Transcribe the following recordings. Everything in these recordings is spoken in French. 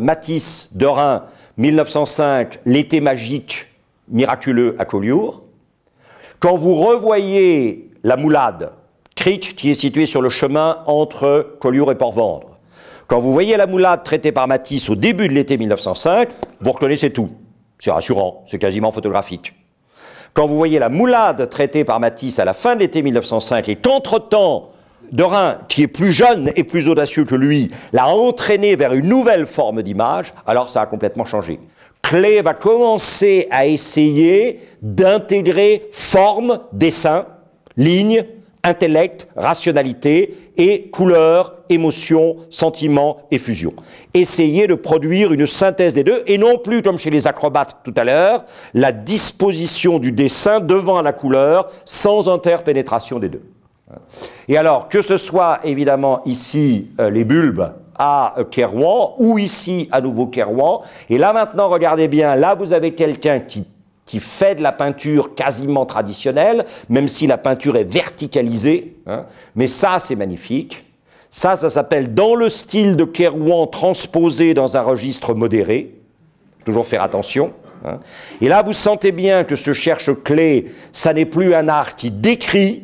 Matisse, Rhin, 1905, L'été magique, miraculeux à Collioure. Quand vous revoyez la moulade, crique qui est située sur le chemin entre Collioure et Port-Vendre, quand vous voyez la moulade traitée par Matisse au début de l'été 1905, vous reconnaissez tout. C'est rassurant, c'est quasiment photographique. Quand vous voyez la moulade traitée par Matisse à la fin de l'été 1905 et qu'entre-temps, Dorin, qui est plus jeune et plus audacieux que lui, l'a entraîné vers une nouvelle forme d'image, alors ça a complètement changé. Clé va commencer à essayer d'intégrer forme, dessin, ligne, intellect, rationalité et couleur, émotion, sentiment et fusion. Essayer de produire une synthèse des deux et non plus, comme chez les acrobates tout à l'heure, la disposition du dessin devant la couleur sans interpénétration des deux. Et alors, que ce soit évidemment ici euh, les bulbes à euh, Kerouan ou ici à nouveau Kerouan, et là maintenant, regardez bien, là vous avez quelqu'un qui fait de la peinture quasiment traditionnelle, même si la peinture est verticalisée. Hein. Mais ça, c'est magnifique. Ça, ça s'appelle dans le style de Kerouan transposé dans un registre modéré. Toujours faire attention. Hein. Et là, vous sentez bien que ce cherche-clé, ça n'est plus un art qui décrit,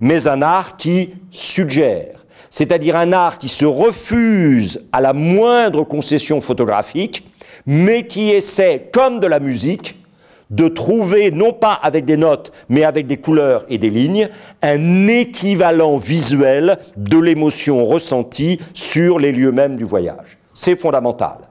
mais un art qui suggère, c'est-à-dire un art qui se refuse à la moindre concession photographique, mais qui essaie, comme de la musique, de trouver, non pas avec des notes, mais avec des couleurs et des lignes, un équivalent visuel de l'émotion ressentie sur les lieux mêmes du voyage. C'est fondamental.